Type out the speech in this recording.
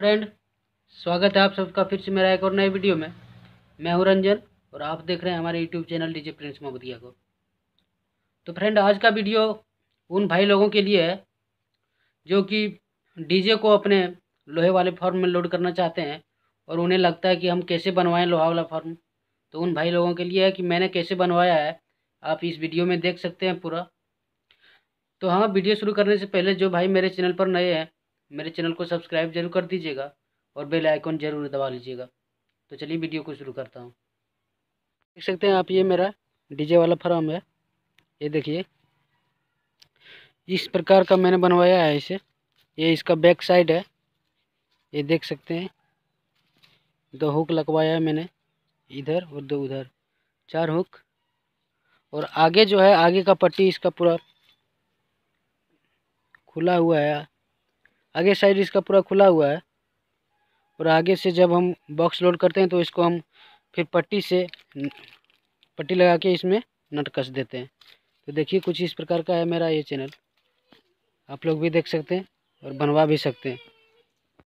friend स्वागत है आप सबका फिर से मेरा एक और नए वीडियो में मैं हूं रंजन और आप देख रहे हैं हमारे YouTube channel DJ Prince Mogdiya को तो फ्रेंड आज का वीडियो उन भाई लोगों के लिए है जो कि डीजे को अपने लोहे वाले फॉर्म में लोड करना चाहते हैं और उन्हें लगता है कि हम कैसे बनवाएं लोहा वाला फॉर्म तो उन भाई लोगों के लिए है कि मैंने कैसे बनवाया है आप इस वीडियो में देख सकते हैं पूरा तो हाँ वीडियो शुरू करने से पहले जो भाई मेरे चैनल पर नए हैं मेरे चैनल को सब्सक्राइब जरूर कर दीजिएगा और बेल आइकन जरूर दबा लीजिएगा तो चलिए वीडियो को शुरू करता हूँ देख सकते हैं आप ये मेरा डीजे वाला फार्म है ये देखिए इस प्रकार का मैंने बनवाया है इसे ये इसका बैक साइड है ये देख सकते हैं दो हुक लगवाया है मैंने इधर और दो उधर चार हुक और आगे जो है आगे का पट्टी इसका पूरा खुला हुआ है आगे साइड इसका पूरा खुला हुआ है और आगे से जब हम बॉक्स लोड करते हैं तो इसको हम फिर पट्टी से पट्टी लगा के इसमें नट कस देते हैं तो देखिए कुछ इस प्रकार का है मेरा ये चैनल आप लोग भी देख सकते हैं और बनवा भी सकते हैं